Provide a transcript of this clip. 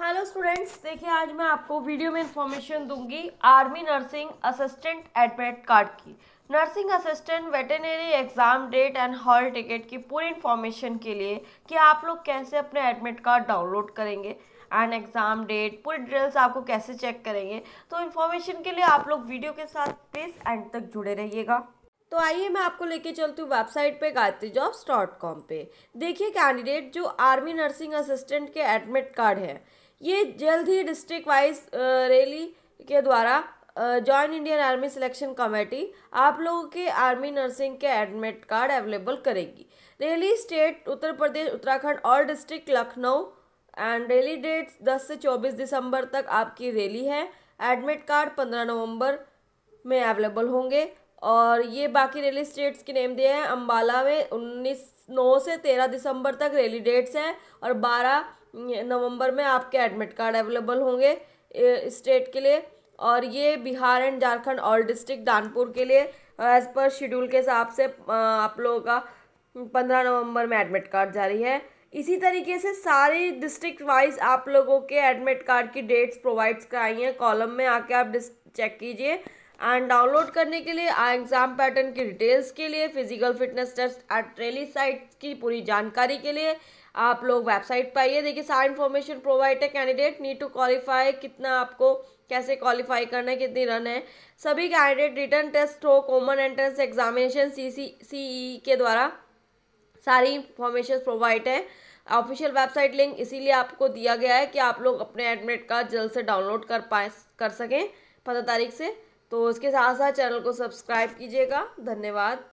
hello students देखिए आज मैं आपको वीडियो में इंफॉर्मेशन दूंगी army nursing assistant admit card की nursing assistant veterinary exam date and hall ticket की पूरी इन्फॉर्मेशन के लिए कि आप लोग कैसे अपने एडमिट कार्ड डाउनलोड करेंगे एंड एग्ज़ाम डेट पूरी डिटेल्स आपको कैसे चेक करेंगे तो इन्फॉर्मेशन के लिए आप लोग वीडियो के साथ प्लीज़ एंड तक जुड़े रहिएगा तो आइए मैं आपको लेके चलती हूँ वेबसाइट पे गायत्री जॉब्स डॉट कॉम पर देखिए कैंडिडेट जो आर्मी नर्सिंग असिस्टेंट के एडमिट कार्ड है ये जल्द ही डिस्ट्रिक्ट वाइज रैली के द्वारा joint Indian army selection committee आप लोगों के आर्मी नर्सिंग के एडमिट कार्ड अवेलेबल करेगी रैली स्टेट उत्तर प्रदेश उत्तराखंड और district Lucknow and rally dates 10 से 24 दिसंबर तक आपकी रैली है एडमिट कार्ड 15 नवंबर में अवेलेबल होंगे और ये बाकी रेली स्टेट्स के नेम दिए हैं अम्बाला में उन्नीस नौ से तेरह दिसंबर तक रेली डेट्स हैं और बारह नवंबर में आपके एडमिट कार्ड अवेलेबल होंगे स्टेट के लिए और ये Bihar and Jharkhand all district Danapur के लिए एज़ पर शेड्यूल के हिसाब से आप लोगों का पंद्रह नवंबर में एडमिट कार्ड जारी है इसी तरीके से सारी डिस्ट्रिक्ट वाइज आप लोगों के एडमिट कार्ड की डेट्स प्रोवाइड्स कराई हैं कॉलम में आके आप चेक कीजिए एंड डाउनलोड करने के लिए आई एग्ज़ाम पैटर्न की डिटेल्स के लिए फिजिकल फिटनेस टेस्ट एट ट्रेली साइट की पूरी जानकारी के लिए आप लोग वेबसाइट पर आइए देखिए सारी इन्फॉर्मेशन प्रोवाइड है कैंडिडेट नीड टू क्वालिफाई कितना आपको कैसे क्वालिफाई करना है कितनी रन है सभी कैंडिडेट रिटर्न टेस्ट हो common entrance examination C C C E के द्वारा सारी इंफॉर्मेशन प्रोवाइड है ऑफिशियल वेबसाइट लिंक इसीलिए आपको दिया गया है कि आप लोग अपने एडमिट कार्ड जल्द से डाउनलोड कर पाए कर सकें पंद्रह तारीख से तो उसके साथ साथ चैनल को सब्सक्राइब कीजिएगा धन्यवाद